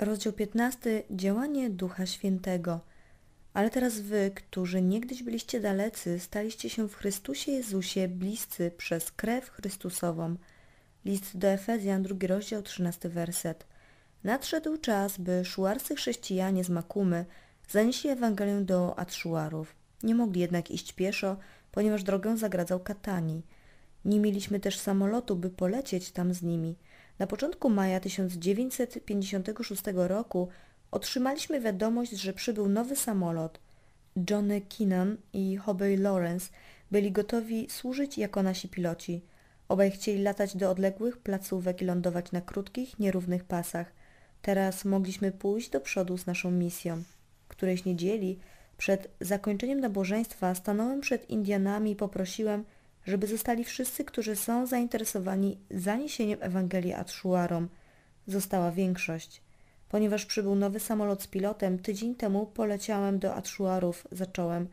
Rozdział 15. Działanie Ducha Świętego. Ale teraz wy, którzy niegdyś byliście dalecy, staliście się w Chrystusie Jezusie bliscy przez krew Chrystusową. List do Efezjan, drugi rozdział, 13 werset. Nadszedł czas, by szuarscy chrześcijanie z Makumy zanieśli Ewangelię do Atszuarów. Nie mogli jednak iść pieszo, ponieważ drogę zagradzał Katani. Nie mieliśmy też samolotu, by polecieć tam z nimi – na początku maja 1956 roku otrzymaliśmy wiadomość, że przybył nowy samolot. Johnny Keenan i Hobey Lawrence byli gotowi służyć jako nasi piloci. Obaj chcieli latać do odległych placówek i lądować na krótkich, nierównych pasach. Teraz mogliśmy pójść do przodu z naszą misją. Którejś niedzieli, przed zakończeniem nabożeństwa, stanąłem przed Indianami i poprosiłem – żeby zostali wszyscy, którzy są zainteresowani zaniesieniem Ewangelii Atszuarom. Została większość. Ponieważ przybył nowy samolot z pilotem, tydzień temu poleciałem do Atszuarów, zacząłem.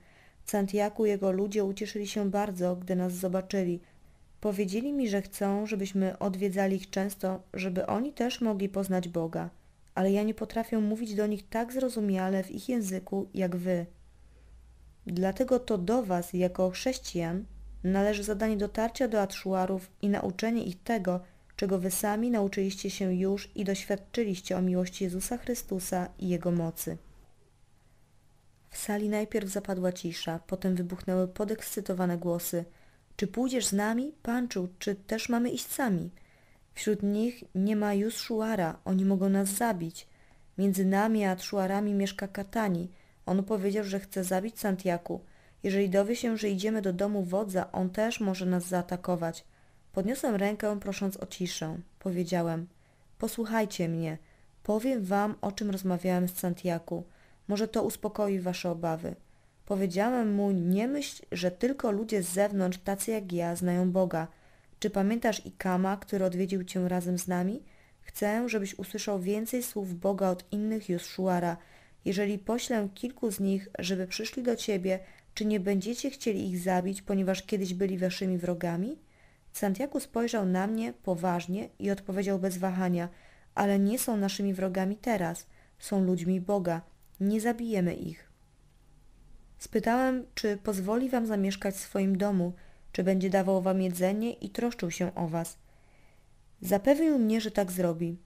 Santiago jego ludzie ucieszyli się bardzo, gdy nas zobaczyli. Powiedzieli mi, że chcą, żebyśmy odwiedzali ich często, żeby oni też mogli poznać Boga, ale ja nie potrafię mówić do nich tak zrozumiale w ich języku jak wy. Dlatego to do was, jako chrześcijan, należy zadanie dotarcia do atszuarów i nauczenie ich tego, czego wy sami nauczyliście się już i doświadczyliście o miłości Jezusa Chrystusa i Jego mocy. W sali najpierw zapadła cisza, potem wybuchnęły podekscytowane głosy. Czy pójdziesz z nami, Panczu, czy też mamy iść sami? Wśród nich nie ma już szuara, oni mogą nas zabić. Między nami a szuarami mieszka Katani. On powiedział, że chce zabić Santiaku. Jeżeli dowie się, że idziemy do domu wodza, on też może nas zaatakować. Podniosłem rękę, prosząc o ciszę. Powiedziałem, posłuchajcie mnie, powiem wam, o czym rozmawiałem z Santiago. Może to uspokoi wasze obawy. Powiedziałem mu, nie myśl, że tylko ludzie z zewnątrz, tacy jak ja, znają Boga. Czy pamiętasz Ikama, który odwiedził cię razem z nami? Chcę, żebyś usłyszał więcej słów Boga od innych Juszuara. Jeżeli poślę kilku z nich, żeby przyszli do ciebie, czy nie będziecie chcieli ich zabić, ponieważ kiedyś byli waszymi wrogami? Santiago spojrzał na mnie poważnie i odpowiedział bez wahania, ale nie są naszymi wrogami teraz, są ludźmi Boga, nie zabijemy ich. Spytałem, czy pozwoli wam zamieszkać w swoim domu, czy będzie dawał wam jedzenie i troszczył się o was. Zapewnił mnie, że tak zrobi.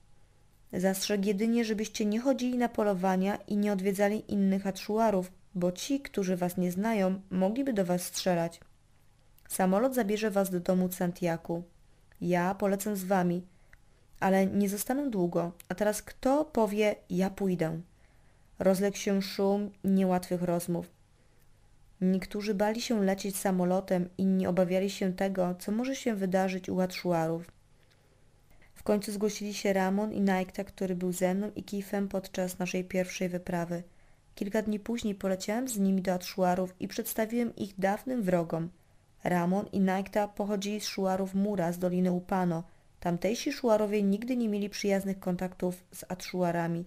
Zastrzegł jedynie, żebyście nie chodzili na polowania i nie odwiedzali innych atszuarów, bo ci, którzy was nie znają, mogliby do was strzelać. Samolot zabierze was do domu Santiago. Ja polecę z wami, ale nie zostanę długo. A teraz kto powie, ja pójdę? Rozległ się szum niełatwych rozmów. Niektórzy bali się lecieć samolotem, inni obawiali się tego, co może się wydarzyć u Łatszuarów. W końcu zgłosili się Ramon i Najkta, który był ze mną i Kifem podczas naszej pierwszej wyprawy – Kilka dni później poleciałem z nimi do Atszuarów i przedstawiłem ich dawnym wrogom. Ramon i Najkta pochodzili z Szuarów Mura z Doliny Upano. Tamtejsi Szuarowie nigdy nie mieli przyjaznych kontaktów z Atszuarami.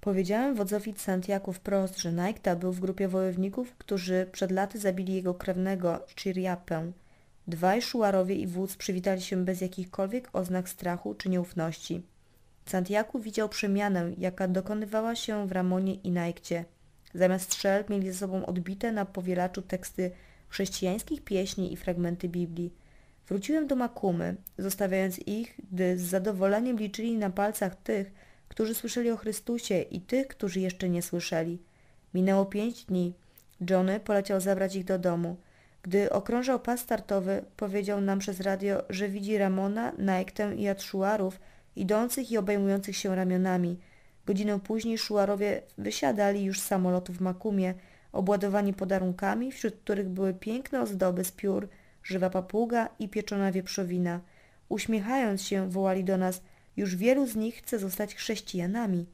Powiedziałem wodzowi Santiago wprost, że Najkta był w grupie wojowników, którzy przed laty zabili jego krewnego Chiriapę. Dwaj Szuarowie i wódz przywitali się bez jakichkolwiek oznak strachu czy nieufności. Santiago widział przemianę, jaka dokonywała się w Ramonie i Najkcie. Zamiast strzelb mieli ze sobą odbite na powielaczu teksty chrześcijańskich pieśni i fragmenty Biblii. Wróciłem do Makumy, zostawiając ich, gdy z zadowoleniem liczyli na palcach tych, którzy słyszeli o Chrystusie i tych, którzy jeszcze nie słyszeli. Minęło pięć dni. Johnny poleciał zabrać ich do domu. Gdy okrążał pas startowy, powiedział nam przez radio, że widzi Ramona, Najktę i Jatszuarów idących i obejmujących się ramionami – Godzinę później szuarowie wysiadali już z samolotu w Makumie, obładowani podarunkami, wśród których były piękne ozdoby z piór, żywa papuga i pieczona wieprzowina. Uśmiechając się, wołali do nas, już wielu z nich chce zostać chrześcijanami.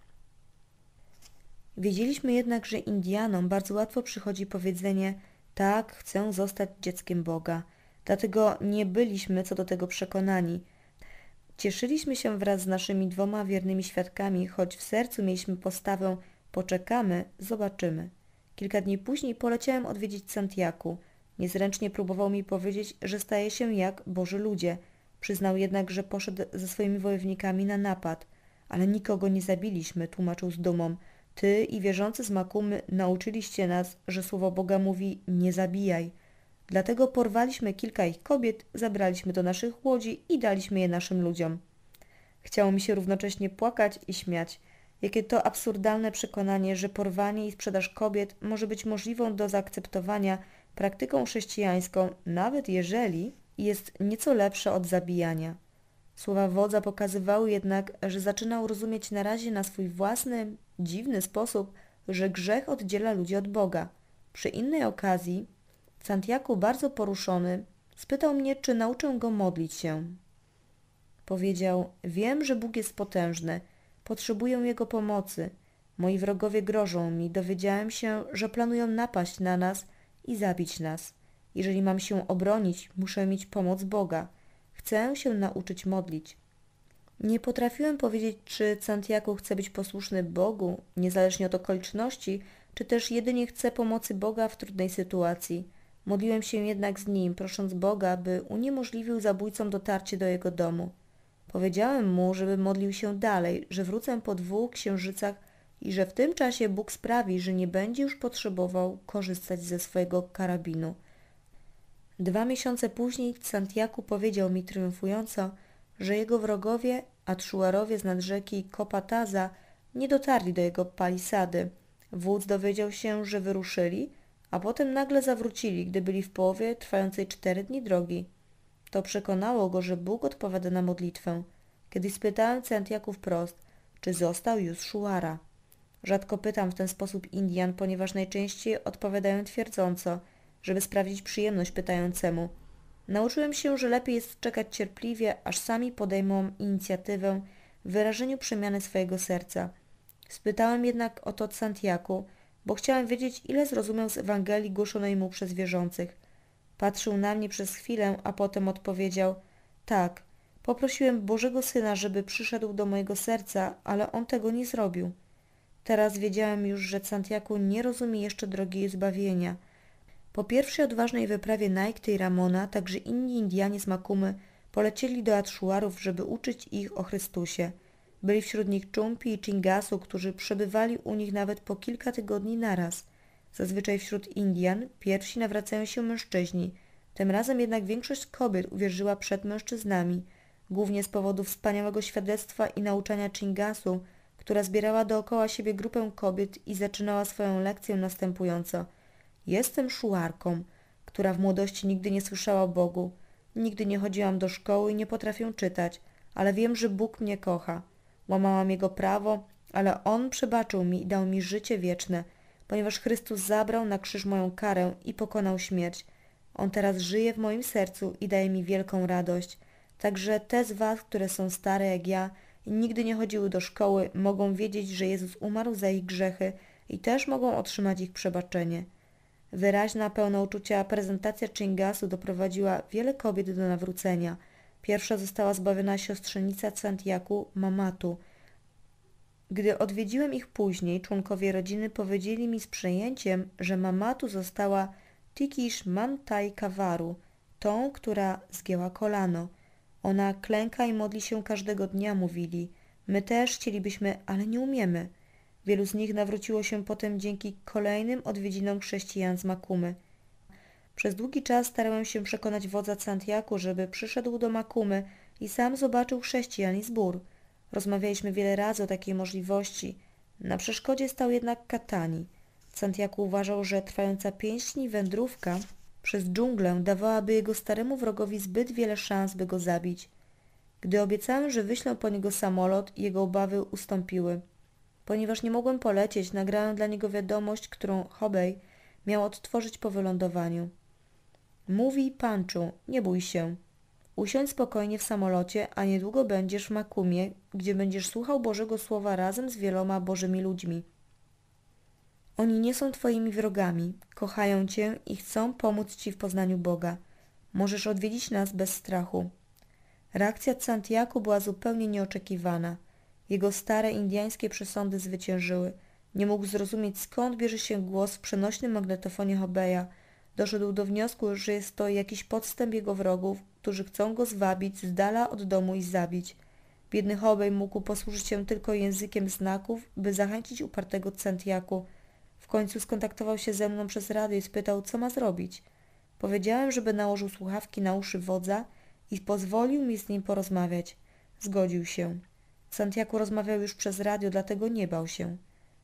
Wiedzieliśmy jednak, że Indianom bardzo łatwo przychodzi powiedzenie tak, chcę zostać dzieckiem Boga. Dlatego nie byliśmy co do tego przekonani – Cieszyliśmy się wraz z naszymi dwoma wiernymi świadkami, choć w sercu mieliśmy postawę poczekamy, zobaczymy. Kilka dni później poleciałem odwiedzić Santiago. Niezręcznie próbował mi powiedzieć, że staje się jak Boży ludzie. Przyznał jednak, że poszedł ze swoimi wojownikami na napad. Ale nikogo nie zabiliśmy, tłumaczył z dumą. Ty i wierzący z Makumy nauczyliście nas, że słowo Boga mówi nie zabijaj. Dlatego porwaliśmy kilka ich kobiet, zabraliśmy do naszych łodzi i daliśmy je naszym ludziom. Chciało mi się równocześnie płakać i śmiać. Jakie to absurdalne przekonanie, że porwanie i sprzedaż kobiet może być możliwą do zaakceptowania praktyką chrześcijańską, nawet jeżeli jest nieco lepsze od zabijania. Słowa wodza pokazywały jednak, że zaczynał rozumieć na razie na swój własny, dziwny sposób, że grzech oddziela ludzi od Boga. Przy innej okazji Santiago, bardzo poruszony, spytał mnie, czy nauczę go modlić się. Powiedział, wiem, że Bóg jest potężny, potrzebuję Jego pomocy. Moi wrogowie grożą mi, dowiedziałem się, że planują napaść na nas i zabić nas. Jeżeli mam się obronić, muszę mieć pomoc Boga. Chcę się nauczyć modlić. Nie potrafiłem powiedzieć, czy Santiago chce być posłuszny Bogu, niezależnie od okoliczności, czy też jedynie chce pomocy Boga w trudnej sytuacji. Modliłem się jednak z nim, prosząc Boga, by uniemożliwił zabójcom dotarcie do jego domu. Powiedziałem mu, żeby modlił się dalej, że wrócę po dwóch księżycach i że w tym czasie Bóg sprawi, że nie będzie już potrzebował korzystać ze swojego karabinu. Dwa miesiące później Santiago powiedział mi triumfująco, że jego wrogowie, Atszuarowie z nad rzeki Kopataza, nie dotarli do jego palisady. Wódz dowiedział się, że wyruszyli – a potem nagle zawrócili, gdy byli w połowie trwającej cztery dni drogi. To przekonało go, że Bóg odpowiada na modlitwę. Kiedy spytałem Centiaku wprost, czy został już Szuara. Rzadko pytam w ten sposób Indian, ponieważ najczęściej odpowiadają twierdząco, żeby sprawdzić przyjemność pytającemu. Nauczyłem się, że lepiej jest czekać cierpliwie, aż sami podejmą inicjatywę w wyrażeniu przemiany swojego serca. Spytałem jednak o to Santiaku, bo chciałem wiedzieć, ile zrozumiał z Ewangelii głoszonej mu przez wierzących. Patrzył na mnie przez chwilę, a potem odpowiedział – tak, poprosiłem Bożego Syna, żeby przyszedł do mojego serca, ale on tego nie zrobił. Teraz wiedziałem już, że Santiago nie rozumie jeszcze drogi jej zbawienia. Po pierwszej odważnej wyprawie Naikty i Ramona, także inni Indianie z Makumy polecieli do Atszuarów, żeby uczyć ich o Chrystusie – byli wśród nich Czumpi i Chingasu, którzy przebywali u nich nawet po kilka tygodni naraz. Zazwyczaj wśród Indian pierwsi nawracają się mężczyźni, tym razem jednak większość kobiet uwierzyła przed mężczyznami, głównie z powodu wspaniałego świadectwa i nauczania Chingasu, która zbierała dookoła siebie grupę kobiet i zaczynała swoją lekcję następująco. Jestem szuarką, która w młodości nigdy nie słyszała o Bogu. Nigdy nie chodziłam do szkoły i nie potrafię czytać, ale wiem, że Bóg mnie kocha. Łamałam jego prawo, ale on przebaczył mi i dał mi życie wieczne, ponieważ Chrystus zabrał na krzyż moją karę i pokonał śmierć. On teraz żyje w moim sercu i daje mi wielką radość. Także te z Was, które są stare jak ja i nigdy nie chodziły do szkoły, mogą wiedzieć, że Jezus umarł za ich grzechy i też mogą otrzymać ich przebaczenie. Wyraźna, pełna uczucia prezentacja Chingasu doprowadziła wiele kobiet do nawrócenia – Pierwsza została zbawiona siostrzenica Santiago Mamatu. Gdy odwiedziłem ich później, członkowie rodziny powiedzieli mi z przejęciem, że Mamatu została Tikish Mantai Kawaru, tą, która zgięła kolano. Ona klęka i modli się każdego dnia, mówili. My też chcielibyśmy, ale nie umiemy. Wielu z nich nawróciło się potem dzięki kolejnym odwiedzinom chrześcijan z Makumy. Przez długi czas starałem się przekonać wodza Santiago, żeby przyszedł do Makumy i sam zobaczył chrześcijan i zbór. Rozmawialiśmy wiele razy o takiej możliwości. Na przeszkodzie stał jednak Katani. Santiago uważał, że trwająca pięć dni wędrówka przez dżunglę dawałaby jego staremu wrogowi zbyt wiele szans, by go zabić. Gdy obiecałem, że wyślę po niego samolot, jego obawy ustąpiły. Ponieważ nie mogłem polecieć, nagrałem dla niego wiadomość, którą Hobey miał odtworzyć po wylądowaniu. Mówi Panchu, nie bój się. Usiądź spokojnie w samolocie, a niedługo będziesz w Makumie, gdzie będziesz słuchał Bożego Słowa razem z wieloma Bożymi ludźmi. Oni nie są Twoimi wrogami, kochają Cię i chcą pomóc Ci w poznaniu Boga. Możesz odwiedzić nas bez strachu. Reakcja Santiago była zupełnie nieoczekiwana. Jego stare indiańskie przesądy zwyciężyły. Nie mógł zrozumieć skąd bierze się głos w przenośnym magnetofonie Hobeya – Doszedł do wniosku, że jest to jakiś podstęp jego wrogów, którzy chcą go zwabić z dala od domu i zabić. Biedny Hobej mógł posłużyć się tylko językiem znaków, by zachęcić upartego Centiaku. W końcu skontaktował się ze mną przez radio i spytał, co ma zrobić. Powiedziałem, żeby nałożył słuchawki na uszy wodza i pozwolił mi z nim porozmawiać. Zgodził się. Santiago rozmawiał już przez radio, dlatego nie bał się.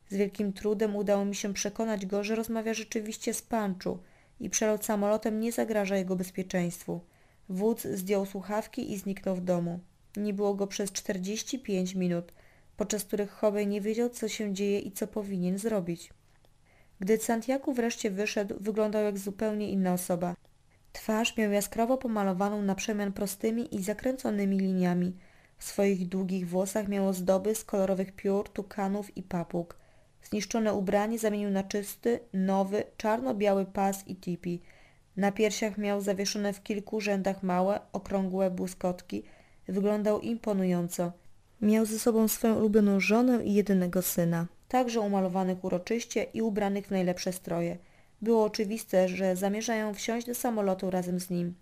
Z wielkim trudem udało mi się przekonać go, że rozmawia rzeczywiście z Panczu, i przelot samolotem nie zagraża jego bezpieczeństwu. Wódz zdjął słuchawki i zniknął w domu. Nie było go przez 45 minut, podczas których Howe nie wiedział, co się dzieje i co powinien zrobić. Gdy Santiago wreszcie wyszedł, wyglądał jak zupełnie inna osoba. Twarz miał jaskrawo pomalowaną na przemian prostymi i zakręconymi liniami. W swoich długich włosach miał zdoby z kolorowych piór, tukanów i papug. Zniszczone ubranie zamienił na czysty, nowy, czarno-biały pas i tipi. Na piersiach miał zawieszone w kilku rzędach małe, okrągłe błyskotki. Wyglądał imponująco. Miał ze sobą swoją ulubioną żonę i jedynego syna, także umalowanych uroczyście i ubranych w najlepsze stroje. Było oczywiste, że zamierzają wsiąść do samolotu razem z nim.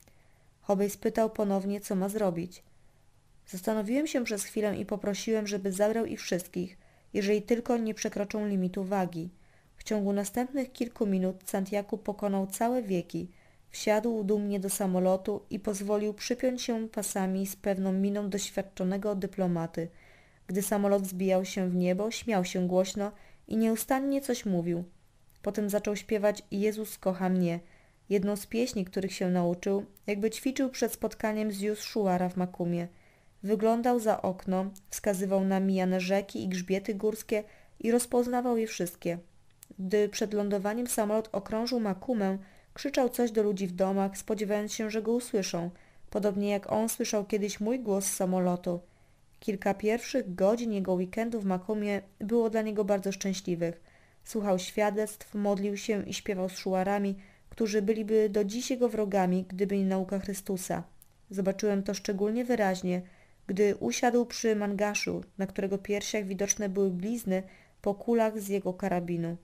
Hobbes spytał ponownie, co ma zrobić. Zastanowiłem się przez chwilę i poprosiłem, żeby zabrał ich wszystkich – jeżeli tylko nie przekroczą limitu wagi. W ciągu następnych kilku minut Santiago pokonał całe wieki, wsiadł dumnie do samolotu i pozwolił przypiąć się pasami z pewną miną doświadczonego dyplomaty. Gdy samolot zbijał się w niebo, śmiał się głośno i nieustannie coś mówił. Potem zaczął śpiewać Jezus kocha mnie, jedną z pieśni, których się nauczył, jakby ćwiczył przed spotkaniem z Jus Szuara w Makumie – Wyglądał za okno, wskazywał na mijane rzeki i grzbiety górskie i rozpoznawał je wszystkie. Gdy przed lądowaniem samolot okrążył Makumę, krzyczał coś do ludzi w domach, spodziewając się, że go usłyszą, podobnie jak on słyszał kiedyś mój głos z samolotu. Kilka pierwszych godzin jego weekendu w Makumie było dla niego bardzo szczęśliwych. Słuchał świadectw, modlił się i śpiewał z szuarami, którzy byliby do dziś jego wrogami, gdyby nie nauka Chrystusa. Zobaczyłem to szczególnie wyraźnie – gdy usiadł przy mangaszu, na którego piersiach widoczne były blizny po kulach z jego karabinu.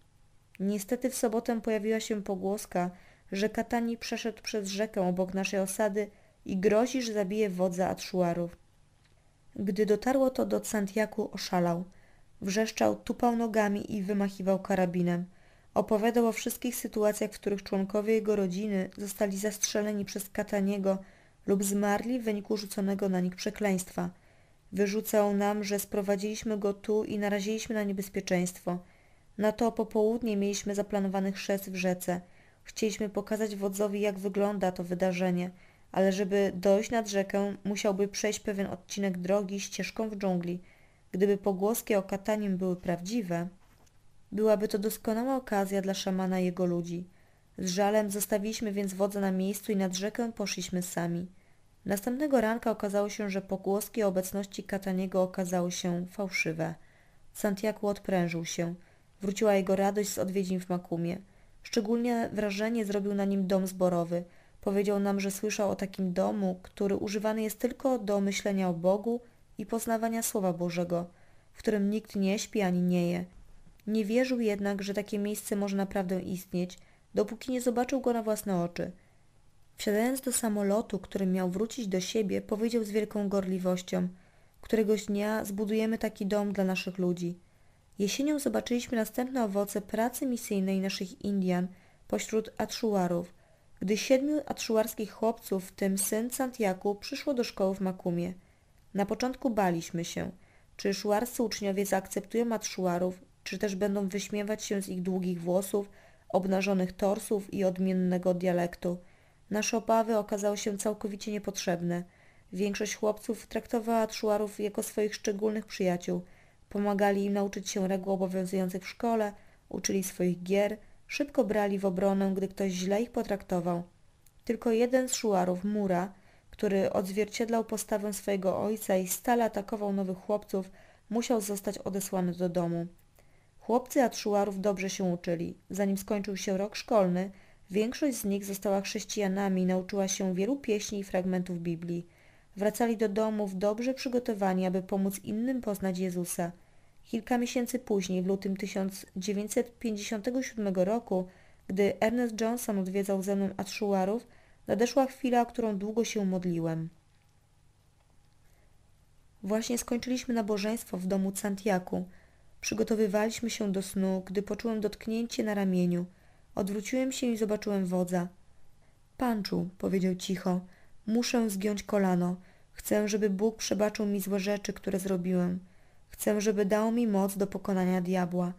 Niestety w sobotę pojawiła się pogłoska, że Katani przeszedł przez rzekę obok naszej osady i grozi, że zabije wodza Atszuarów. Gdy dotarło to do Santiaku, oszalał. Wrzeszczał, tupał nogami i wymachiwał karabinem. Opowiadał o wszystkich sytuacjach, w których członkowie jego rodziny zostali zastrzeleni przez Kataniego – lub zmarli w wyniku rzuconego na nich przekleństwa. Wyrzucał nam, że sprowadziliśmy go tu i naraziliśmy na niebezpieczeństwo. Na to popołudnie mieliśmy zaplanowany chrzest w rzece. Chcieliśmy pokazać wodzowi, jak wygląda to wydarzenie, ale żeby dojść nad rzekę, musiałby przejść pewien odcinek drogi ścieżką w dżungli. Gdyby pogłoski o katanim były prawdziwe, byłaby to doskonała okazja dla szamana i jego ludzi. Z żalem zostawiliśmy więc wodza na miejscu i nad rzekę poszliśmy sami. Następnego ranka okazało się, że pogłoski o obecności Kataniego okazały się fałszywe. Santiago odprężył się. Wróciła jego radość z odwiedzin w Makumie. Szczególnie wrażenie zrobił na nim dom zborowy. Powiedział nam, że słyszał o takim domu, który używany jest tylko do myślenia o Bogu i poznawania Słowa Bożego, w którym nikt nie śpi ani nie je. Nie wierzył jednak, że takie miejsce może naprawdę istnieć – dopóki nie zobaczył go na własne oczy. Wsiadając do samolotu, którym miał wrócić do siebie, powiedział z wielką gorliwością Któregoś dnia zbudujemy taki dom dla naszych ludzi. Jesienią zobaczyliśmy następne owoce pracy misyjnej naszych Indian pośród Atszuarów, gdy siedmiu atszuarskich chłopców, w tym syn Santiago, przyszło do szkoły w Makumie. Na początku baliśmy się, czy szuarscy uczniowie zaakceptują Atszuarów, czy też będą wyśmiewać się z ich długich włosów, obnażonych torsów i odmiennego dialektu. Nasze obawy okazały się całkowicie niepotrzebne. Większość chłopców traktowała trzuarów jako swoich szczególnych przyjaciół. Pomagali im nauczyć się reguł obowiązujących w szkole, uczyli swoich gier, szybko brali w obronę, gdy ktoś źle ich potraktował. Tylko jeden z szuarów, Mura, który odzwierciedlał postawę swojego ojca i stale atakował nowych chłopców, musiał zostać odesłany do domu. Chłopcy Atszuarów dobrze się uczyli. Zanim skończył się rok szkolny, większość z nich została chrześcijanami i nauczyła się wielu pieśni i fragmentów Biblii. Wracali do domów dobrze przygotowani, aby pomóc innym poznać Jezusa. Kilka miesięcy później, w lutym 1957 roku, gdy Ernest Johnson odwiedzał ze mną Atszuarów, nadeszła chwila, o którą długo się modliłem. Właśnie skończyliśmy nabożeństwo w domu Santiago. Przygotowywaliśmy się do snu, gdy poczułem dotknięcie na ramieniu. Odwróciłem się i zobaczyłem wodza. Panczu, powiedział cicho, muszę zgiąć kolano. Chcę, żeby Bóg przebaczył mi złe rzeczy, które zrobiłem. Chcę, żeby dał mi moc do pokonania diabła.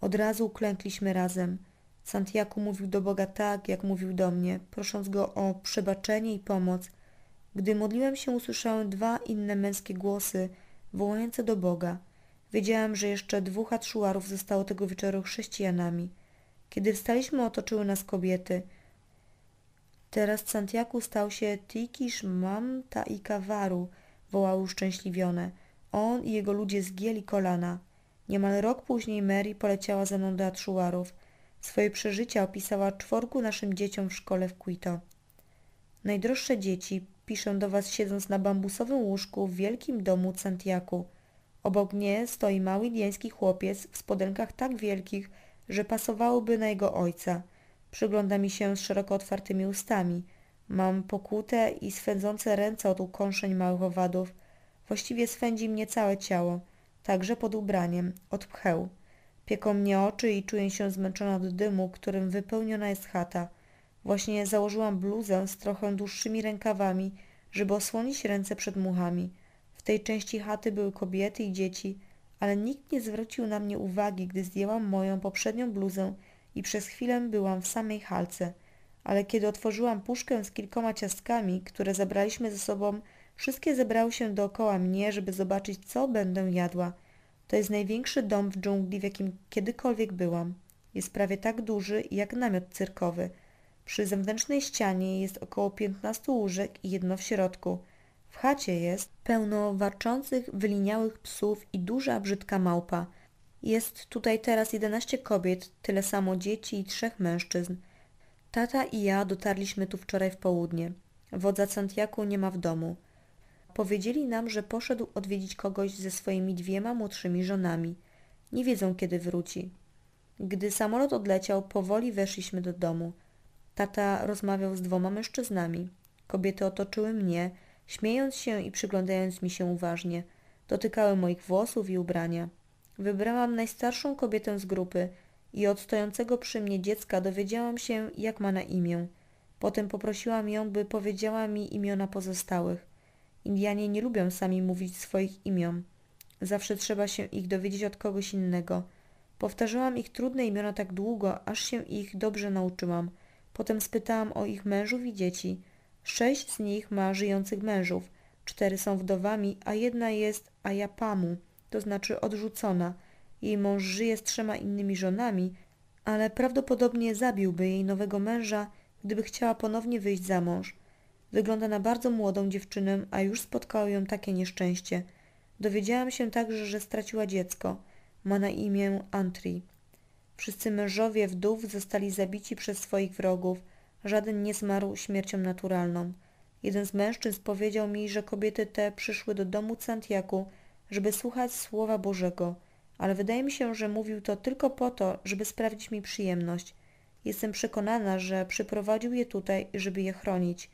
Od razu uklękliśmy razem. Santiago mówił do Boga tak, jak mówił do mnie, prosząc go o przebaczenie i pomoc. Gdy modliłem się, usłyszałem dwa inne męskie głosy wołające do Boga – Wiedziałam, że jeszcze dwóch atszuarów zostało tego wieczoru chrześcijanami. Kiedy wstaliśmy, otoczyły nas kobiety. Teraz Santiago stał się Tikisz Mamta i Kawaru, wołały uszczęśliwione. On i jego ludzie zgięli kolana. Niemal rok później Mary poleciała ze mną do Atszuarów. Swoje przeżycia opisała czworgu naszym dzieciom w szkole w Quito. Najdroższe dzieci, piszę do was siedząc na bambusowym łóżku w wielkim domu Santiago. Obok mnie stoi mały indyjski chłopiec w spodenkach tak wielkich, że pasowałoby na jego ojca. Przygląda mi się z szeroko otwartymi ustami. Mam pokute i swędzące ręce od ukąszeń małych owadów. Właściwie swędzi mnie całe ciało, także pod ubraniem, od pcheł. Pieką mnie oczy i czuję się zmęczona od dymu, którym wypełniona jest chata. Właśnie założyłam bluzę z trochę dłuższymi rękawami, żeby osłonić ręce przed muchami tej części chaty były kobiety i dzieci, ale nikt nie zwrócił na mnie uwagi, gdy zdjęłam moją poprzednią bluzę i przez chwilę byłam w samej halce, ale kiedy otworzyłam puszkę z kilkoma ciastkami, które zabraliśmy ze sobą, wszystkie zebrały się dookoła mnie, żeby zobaczyć, co będę jadła. To jest największy dom w dżungli, w jakim kiedykolwiek byłam. Jest prawie tak duży jak namiot cyrkowy. Przy zewnętrznej ścianie jest około 15 łóżek i jedno w środku – w chacie jest pełno warczących, wyliniałych psów i duża, brzydka małpa. Jest tutaj teraz 11 kobiet, tyle samo dzieci i trzech mężczyzn. Tata i ja dotarliśmy tu wczoraj w południe. Wodza Santiago nie ma w domu. Powiedzieli nam, że poszedł odwiedzić kogoś ze swoimi dwiema młodszymi żonami. Nie wiedzą, kiedy wróci. Gdy samolot odleciał, powoli weszliśmy do domu. Tata rozmawiał z dwoma mężczyznami. Kobiety otoczyły mnie, Śmiejąc się i przyglądając mi się uważnie, dotykały moich włosów i ubrania. Wybrałam najstarszą kobietę z grupy i od stojącego przy mnie dziecka dowiedziałam się, jak ma na imię. Potem poprosiłam ją, by powiedziała mi imiona pozostałych. Indianie nie lubią sami mówić swoich imion. Zawsze trzeba się ich dowiedzieć od kogoś innego. Powtarzałam ich trudne imiona tak długo, aż się ich dobrze nauczyłam. Potem spytałam o ich mężów i dzieci – Sześć z nich ma żyjących mężów, cztery są wdowami, a jedna jest ajapamu, to znaczy odrzucona. Jej mąż żyje z trzema innymi żonami, ale prawdopodobnie zabiłby jej nowego męża, gdyby chciała ponownie wyjść za mąż. Wygląda na bardzo młodą dziewczynę, a już spotkało ją takie nieszczęście. Dowiedziałam się także, że straciła dziecko. Ma na imię Antri. Wszyscy mężowie wdów zostali zabici przez swoich wrogów – Żaden nie zmarł śmiercią naturalną. Jeden z mężczyzn powiedział mi, że kobiety te przyszły do domu Santiago, żeby słuchać Słowa Bożego, ale wydaje mi się, że mówił to tylko po to, żeby sprawić mi przyjemność. Jestem przekonana, że przyprowadził je tutaj, żeby je chronić.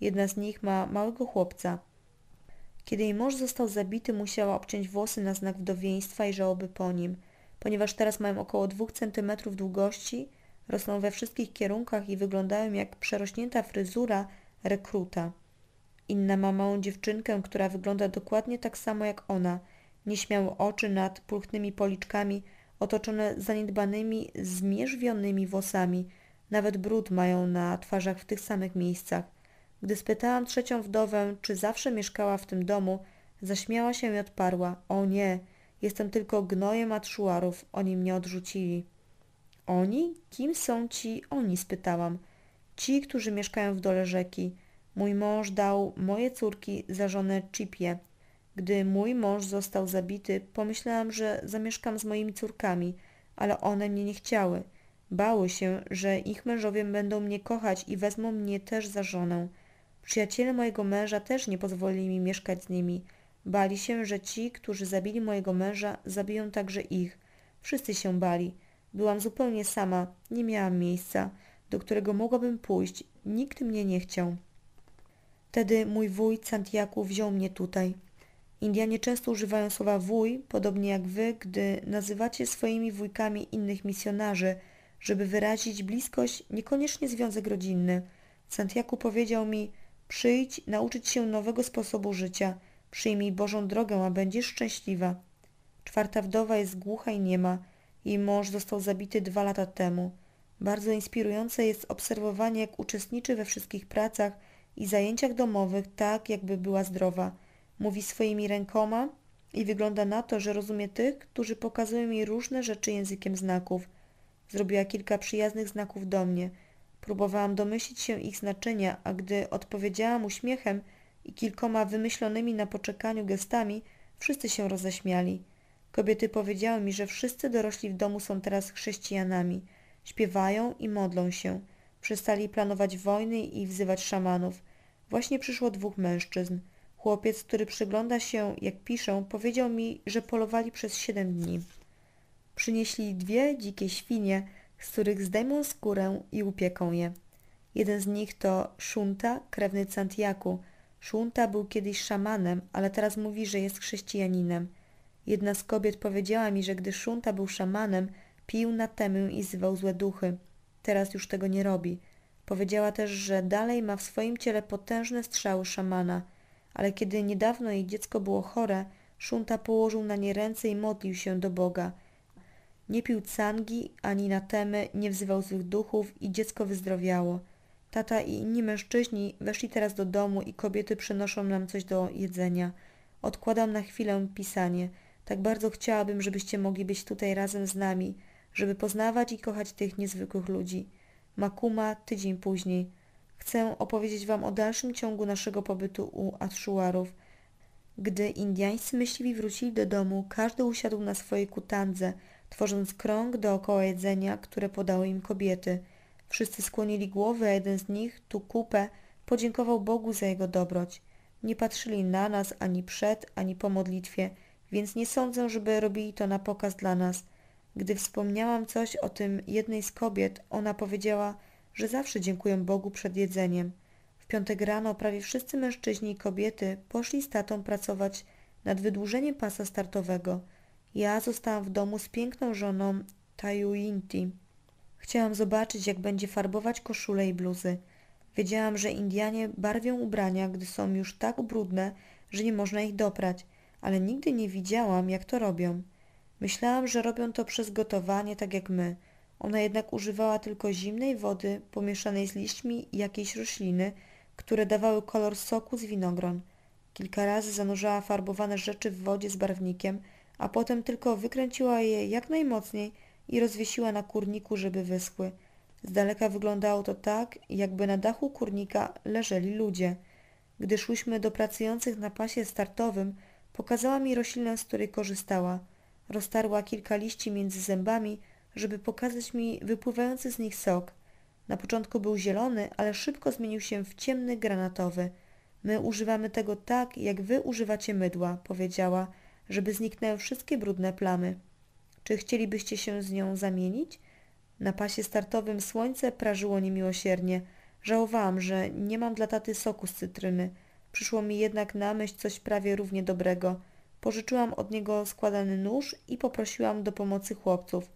Jedna z nich ma małego chłopca. Kiedy jej mąż został zabity, musiała obciąć włosy na znak wdowieństwa i żałoby po nim. Ponieważ teraz mają około dwóch centymetrów długości, rosną we wszystkich kierunkach i wyglądają jak przerośnięta fryzura rekruta. Inna ma małą dziewczynkę, która wygląda dokładnie tak samo jak ona, nieśmiałe oczy nad pulchnymi policzkami, otoczone zaniedbanymi, zmierzwionymi włosami, nawet brud mają na twarzach w tych samych miejscach. Gdy spytałam trzecią wdowę, czy zawsze mieszkała w tym domu, zaśmiała się i odparła: O nie, jestem tylko gnojem atszuarów, oni mnie odrzucili. Oni? Kim są ci oni? spytałam. Ci, którzy mieszkają w dole rzeki. Mój mąż dał moje córki za żonę Chipie. Gdy mój mąż został zabity, pomyślałam, że zamieszkam z moimi córkami, ale one mnie nie chciały. Bały się, że ich mężowie będą mnie kochać i wezmą mnie też za żonę. Przyjaciele mojego męża też nie pozwolili mi mieszkać z nimi. Bali się, że ci, którzy zabili mojego męża, zabiją także ich. Wszyscy się bali. Byłam zupełnie sama, nie miałam miejsca, do którego mogłabym pójść, nikt mnie nie chciał. Wtedy mój wuj Santiago wziął mnie tutaj. Indianie często używają słowa wuj, podobnie jak wy, gdy nazywacie swoimi wujkami innych misjonarzy, żeby wyrazić bliskość, niekoniecznie związek rodzinny. Santiago powiedział mi, przyjdź, nauczyć się nowego sposobu życia, przyjmij Bożą drogę, a będziesz szczęśliwa. Czwarta wdowa jest głucha i nie ma. Jej mąż został zabity dwa lata temu. Bardzo inspirujące jest obserwowanie, jak uczestniczy we wszystkich pracach i zajęciach domowych tak, jakby była zdrowa. Mówi swoimi rękoma i wygląda na to, że rozumie tych, którzy pokazują jej różne rzeczy językiem znaków. Zrobiła kilka przyjaznych znaków do mnie. Próbowałam domyślić się ich znaczenia, a gdy odpowiedziałam uśmiechem i kilkoma wymyślonymi na poczekaniu gestami, wszyscy się roześmiali. Kobiety powiedziały mi, że wszyscy dorośli w domu są teraz chrześcijanami. Śpiewają i modlą się. Przestali planować wojny i wzywać szamanów. Właśnie przyszło dwóch mężczyzn. Chłopiec, który przygląda się, jak piszą, powiedział mi, że polowali przez siedem dni. Przynieśli dwie dzikie świnie, z których zdejmą skórę i upieką je. Jeden z nich to Szunta, krewny Santiago. Szunta był kiedyś szamanem, ale teraz mówi, że jest chrześcijaninem. Jedna z kobiet powiedziała mi, że gdy Szunta był szamanem, pił na temę i zwał złe duchy. Teraz już tego nie robi. Powiedziała też, że dalej ma w swoim ciele potężne strzały szamana, ale kiedy niedawno jej dziecko było chore, Szunta położył na nie ręce i modlił się do Boga. Nie pił cangi ani na temy, nie wzywał złych duchów i dziecko wyzdrowiało. Tata i inni mężczyźni weszli teraz do domu i kobiety przynoszą nam coś do jedzenia. Odkładam na chwilę pisanie – tak bardzo chciałabym, żebyście mogli być tutaj razem z nami, żeby poznawać i kochać tych niezwykłych ludzi. Makuma tydzień później. Chcę opowiedzieć Wam o dalszym ciągu naszego pobytu u Atszuarów. Gdy indiańscy myśliwi wrócili do domu, każdy usiadł na swojej kutandze, tworząc krąg dookoła jedzenia, które podały im kobiety. Wszyscy skłonili głowy, a jeden z nich, tu kupę, podziękował Bogu za jego dobroć. Nie patrzyli na nas ani przed, ani po modlitwie – więc nie sądzę, żeby robili to na pokaz dla nas. Gdy wspomniałam coś o tym jednej z kobiet, ona powiedziała, że zawsze dziękuję Bogu przed jedzeniem. W piątek rano prawie wszyscy mężczyźni i kobiety poszli z tatą pracować nad wydłużeniem pasa startowego. Ja zostałam w domu z piękną żoną Tayuinti. Chciałam zobaczyć, jak będzie farbować koszule i bluzy. Wiedziałam, że Indianie barwią ubrania, gdy są już tak brudne, że nie można ich doprać ale nigdy nie widziałam, jak to robią. Myślałam, że robią to przez gotowanie, tak jak my. Ona jednak używała tylko zimnej wody pomieszanej z liśćmi jakiejś rośliny, które dawały kolor soku z winogron. Kilka razy zanurzała farbowane rzeczy w wodzie z barwnikiem, a potem tylko wykręciła je jak najmocniej i rozwiesiła na kurniku, żeby wyschły. Z daleka wyglądało to tak, jakby na dachu kurnika leżeli ludzie. Gdy szłyśmy do pracujących na pasie startowym, Pokazała mi roślinę, z której korzystała. Roztarła kilka liści między zębami, żeby pokazać mi wypływający z nich sok. Na początku był zielony, ale szybko zmienił się w ciemny granatowy. My używamy tego tak, jak wy używacie mydła, powiedziała, żeby zniknęły wszystkie brudne plamy. Czy chcielibyście się z nią zamienić? Na pasie startowym słońce prażyło niemiłosiernie. Żałowałam, że nie mam dla taty soku z cytryny. Przyszło mi jednak na myśl coś prawie równie dobrego. Pożyczyłam od niego składany nóż i poprosiłam do pomocy chłopców.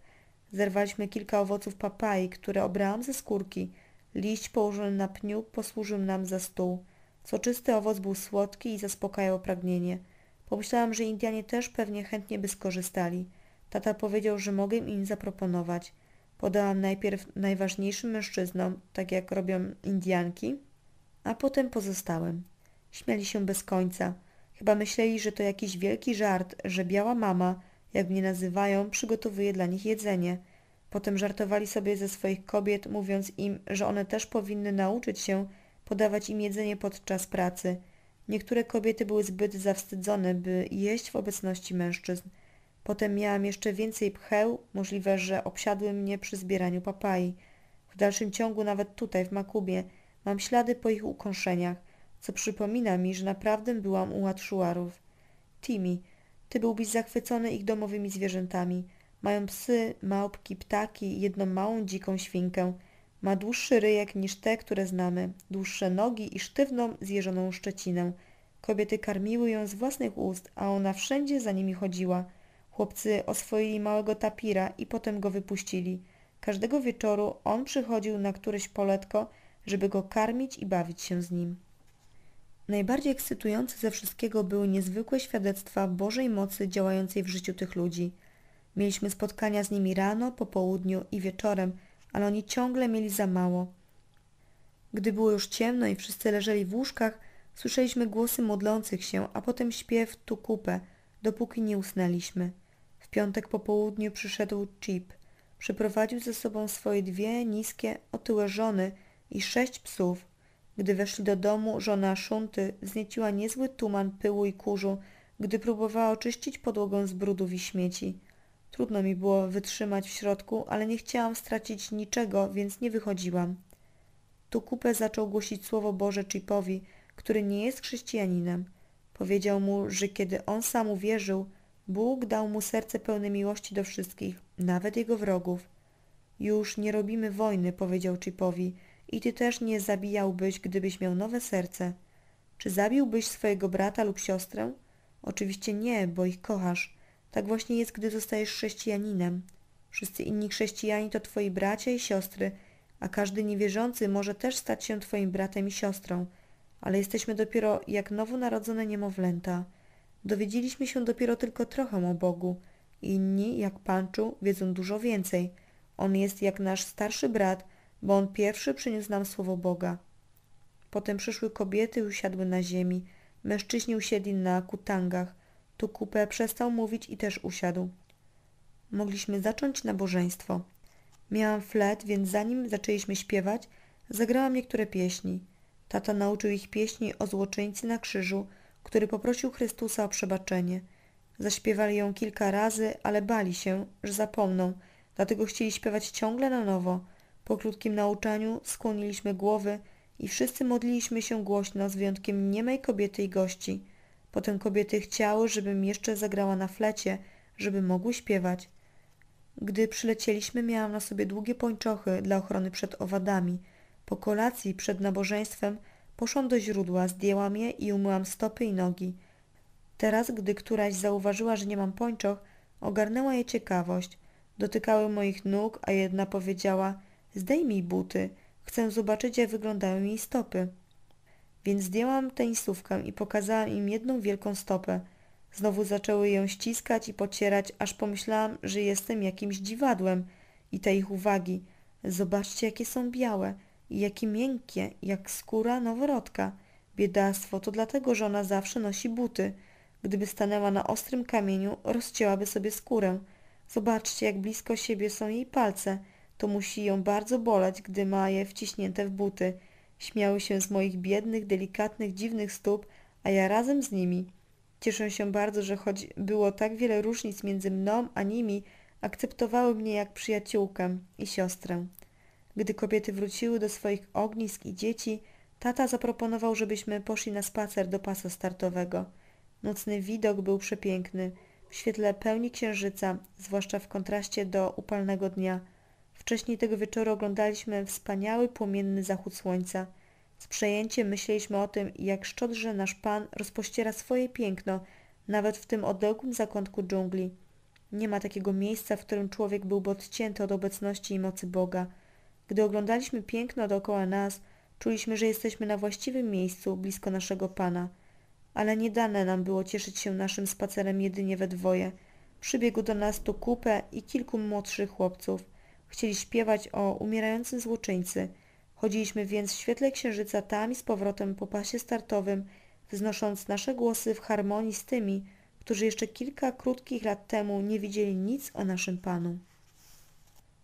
Zerwaliśmy kilka owoców papai, które obrałam ze skórki. Liść położony na pniu posłużył nam za stół. Soczysty owoc był słodki i zaspokajał pragnienie. Pomyślałam, że Indianie też pewnie chętnie by skorzystali. Tata powiedział, że mogę im zaproponować. Podałam najpierw najważniejszym mężczyznom, tak jak robią Indianki, a potem pozostałym. Śmiali się bez końca. Chyba myśleli, że to jakiś wielki żart, że biała mama, jak mnie nazywają, przygotowuje dla nich jedzenie. Potem żartowali sobie ze swoich kobiet, mówiąc im, że one też powinny nauczyć się podawać im jedzenie podczas pracy. Niektóre kobiety były zbyt zawstydzone, by jeść w obecności mężczyzn. Potem miałam jeszcze więcej pcheł, możliwe, że obsiadły mnie przy zbieraniu papai. W dalszym ciągu nawet tutaj, w Makubie, mam ślady po ich ukąszeniach co przypomina mi, że naprawdę byłam u łatszuarów. Timmy, ty byłbyś zachwycony ich domowymi zwierzętami. Mają psy, małpki, ptaki i jedną małą dziką świnkę. Ma dłuższy ryjek niż te, które znamy, dłuższe nogi i sztywną, zjeżoną szczecinę. Kobiety karmiły ją z własnych ust, a ona wszędzie za nimi chodziła. Chłopcy oswoili małego tapira i potem go wypuścili. Każdego wieczoru on przychodził na któreś poletko, żeby go karmić i bawić się z nim. Najbardziej ekscytujące ze wszystkiego były niezwykłe świadectwa Bożej mocy działającej w życiu tych ludzi. Mieliśmy spotkania z nimi rano, po południu i wieczorem, ale oni ciągle mieli za mało. Gdy było już ciemno i wszyscy leżeli w łóżkach, słyszeliśmy głosy modlących się, a potem śpiew tu kupę, dopóki nie usnęliśmy. W piątek po południu przyszedł Chip. Przyprowadził ze sobą swoje dwie niskie, otyłe żony i sześć psów, gdy weszli do domu, żona Szunty wznieciła niezły tuman pyłu i kurzu, gdy próbowała oczyścić podłogę z brudów i śmieci. Trudno mi było wytrzymać w środku, ale nie chciałam stracić niczego, więc nie wychodziłam. Tu Kupę zaczął głosić słowo Boże Chipowi, który nie jest chrześcijaninem. Powiedział mu, że kiedy on sam uwierzył, Bóg dał mu serce pełne miłości do wszystkich, nawet jego wrogów. Już nie robimy wojny, powiedział Chipowi, i ty też nie zabijałbyś, gdybyś miał nowe serce. Czy zabiłbyś swojego brata lub siostrę? Oczywiście nie, bo ich kochasz. Tak właśnie jest, gdy zostajesz chrześcijaninem. Wszyscy inni chrześcijanie to twoi bracia i siostry, a każdy niewierzący może też stać się twoim bratem i siostrą, ale jesteśmy dopiero jak nowonarodzone niemowlęta. Dowiedzieliśmy się dopiero tylko trochę o Bogu. Inni, jak Panczu, wiedzą dużo więcej. On jest jak nasz starszy brat, bo on pierwszy przyniósł nam słowo Boga. Potem przyszły kobiety i usiadły na ziemi, mężczyźni usiedli na kutangach. Tu kupę przestał mówić i też usiadł. Mogliśmy zacząć nabożeństwo. Miałam flet, więc zanim zaczęliśmy śpiewać, zagrałam niektóre pieśni. Tata nauczył ich pieśni o złoczyńcy na krzyżu, który poprosił Chrystusa o przebaczenie. Zaśpiewali ją kilka razy, ale bali się, że zapomną, dlatego chcieli śpiewać ciągle na nowo – po krótkim nauczaniu skłoniliśmy głowy i wszyscy modliliśmy się głośno z wyjątkiem niemej kobiety i gości. Potem kobiety chciały, żebym jeszcze zagrała na flecie, żeby mogły śpiewać. Gdy przylecieliśmy, miałam na sobie długie pończochy dla ochrony przed owadami. Po kolacji przed nabożeństwem poszłam do źródła, zdjęłam je i umyłam stopy i nogi. Teraz, gdy któraś zauważyła, że nie mam pończoch, ogarnęła je ciekawość. Dotykały moich nóg, a jedna powiedziała – Zdejmij buty, chcę zobaczyć, jak wyglądają jej stopy. Więc zdjęłam tenisówkę i pokazałam im jedną wielką stopę. Znowu zaczęły ją ściskać i pocierać, aż pomyślałam, że jestem jakimś dziwadłem i te ich uwagi. Zobaczcie, jakie są białe i jakie miękkie, jak skóra noworodka. Biedactwo to dlatego, że ona zawsze nosi buty. Gdyby stanęła na ostrym kamieniu, rozcięłaby sobie skórę. Zobaczcie, jak blisko siebie są jej palce – to musi ją bardzo bolać, gdy ma je wciśnięte w buty. Śmiały się z moich biednych, delikatnych, dziwnych stóp, a ja razem z nimi. Cieszę się bardzo, że choć było tak wiele różnic między mną a nimi, akceptowały mnie jak przyjaciółkę i siostrę. Gdy kobiety wróciły do swoich ognisk i dzieci, tata zaproponował, żebyśmy poszli na spacer do pasa startowego. Nocny widok był przepiękny, w świetle pełni księżyca, zwłaszcza w kontraście do upalnego dnia – Wcześniej tego wieczoru oglądaliśmy wspaniały, płomienny zachód słońca. Z przejęciem myśleliśmy o tym, jak szczodrze nasz Pan rozpościera swoje piękno, nawet w tym odległym zakątku dżungli. Nie ma takiego miejsca, w którym człowiek byłby odcięty od obecności i mocy Boga. Gdy oglądaliśmy piękno dookoła nas, czuliśmy, że jesteśmy na właściwym miejscu, blisko naszego Pana. Ale nie dane nam było cieszyć się naszym spacerem jedynie we dwoje. Przybiegł do nas tu kupę i kilku młodszych chłopców. Chcieli śpiewać o umierającym złoczyńcy. Chodziliśmy więc w świetle księżyca tam i z powrotem po pasie startowym, wznosząc nasze głosy w harmonii z tymi, którzy jeszcze kilka krótkich lat temu nie widzieli nic o naszym Panu.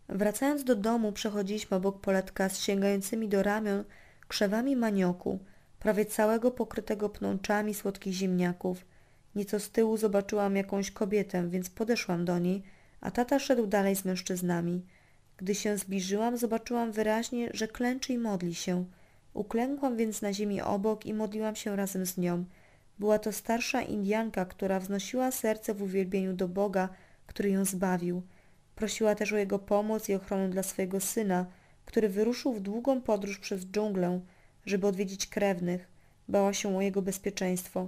Wracając do domu, przechodziliśmy obok poletka z sięgającymi do ramion krzewami manioku, prawie całego pokrytego pnączami słodkich ziemniaków. Nieco z tyłu zobaczyłam jakąś kobietę, więc podeszłam do niej, a tata szedł dalej z mężczyznami. Gdy się zbliżyłam, zobaczyłam wyraźnie, że klęczy i modli się. Uklękłam więc na ziemi obok i modliłam się razem z nią. Była to starsza Indianka, która wznosiła serce w uwielbieniu do Boga, który ją zbawił. Prosiła też o jego pomoc i ochronę dla swojego syna, który wyruszył w długą podróż przez dżunglę, żeby odwiedzić krewnych. Bała się o jego bezpieczeństwo.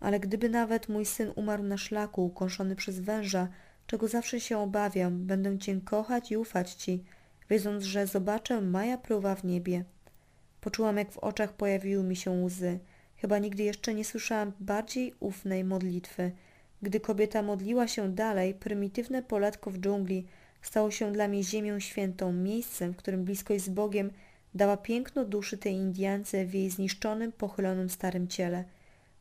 Ale gdyby nawet mój syn umarł na szlaku, ukąszony przez węża, czego zawsze się obawiam, będę Cię kochać i ufać Ci, wiedząc, że zobaczę Maja próba w niebie. Poczułam, jak w oczach pojawiły mi się łzy. Chyba nigdy jeszcze nie słyszałam bardziej ufnej modlitwy. Gdy kobieta modliła się dalej, prymitywne poletko w dżungli stało się dla mnie ziemią świętą, miejscem, w którym bliskość z Bogiem dała piękno duszy tej Indiance w jej zniszczonym, pochylonym starym ciele.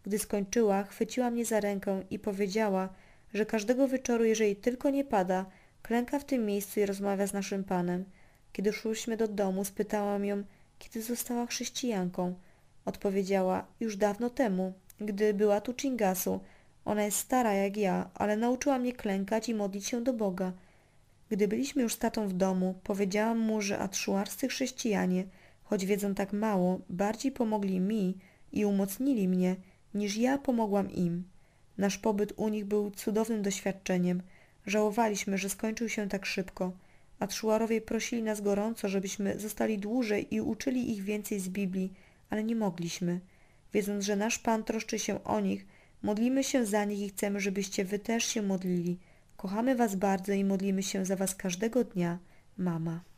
Gdy skończyła, chwyciła mnie za rękę i powiedziała, że każdego wieczoru, jeżeli tylko nie pada, klęka w tym miejscu i rozmawia z naszym Panem. Kiedy szłyśmy do domu, spytałam ją, kiedy została chrześcijanką. Odpowiedziała, już dawno temu, gdy była tu Chingasu. Ona jest stara jak ja, ale nauczyła mnie klękać i modlić się do Boga. Gdy byliśmy już z tatą w domu, powiedziałam mu, że atszuarscy chrześcijanie, choć wiedzą tak mało, bardziej pomogli mi i umocnili mnie, niż ja pomogłam im. Nasz pobyt u nich był cudownym doświadczeniem. Żałowaliśmy, że skończył się tak szybko. A Atszuarowie prosili nas gorąco, żebyśmy zostali dłużej i uczyli ich więcej z Biblii, ale nie mogliśmy. Wiedząc, że nasz Pan troszczy się o nich, modlimy się za nich i chcemy, żebyście wy też się modlili. Kochamy was bardzo i modlimy się za was każdego dnia, mama.